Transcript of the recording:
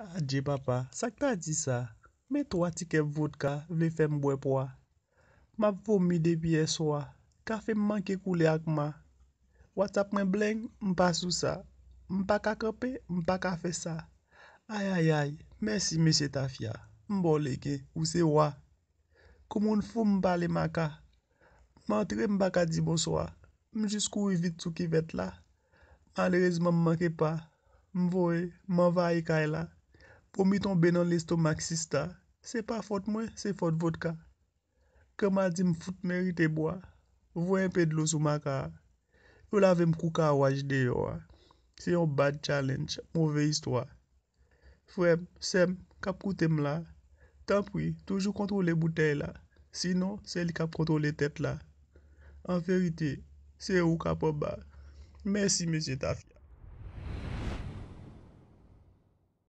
Adje papa, sak ta di sa, me to atike vodka, ve fe mbwe po a. Ma vomi de biye so a, kafe mmanke kule ak ma. Watap men bleng, mpa sou sa, mpa kakope, mpa kafe sa. Ay ay ay, mersi mse ta fya, mbo leke, ou se wa. Kou moun fou mba ale ma ka. Ma otire mba kadi bo so a, mjiskou evit sou kivet la. Malerezman mmanke pa, mvo e, mwa va e kaila. Pou mi ton benon listo mak sista, se pa fote mwen, se fote vodka. Kama di m foute merite bwa, vwe yon pe de lo sou maka a. Yo lave m kou ka waj de yo a. Se yon bad challenge, mouve istwa. Fweb, sem, kap koute m la. Tanpoui, toujou kontro le butey la. Sinon, se li kap kontro le tet la. An ferite, se ou kap oba. Mersi, mese ta fya.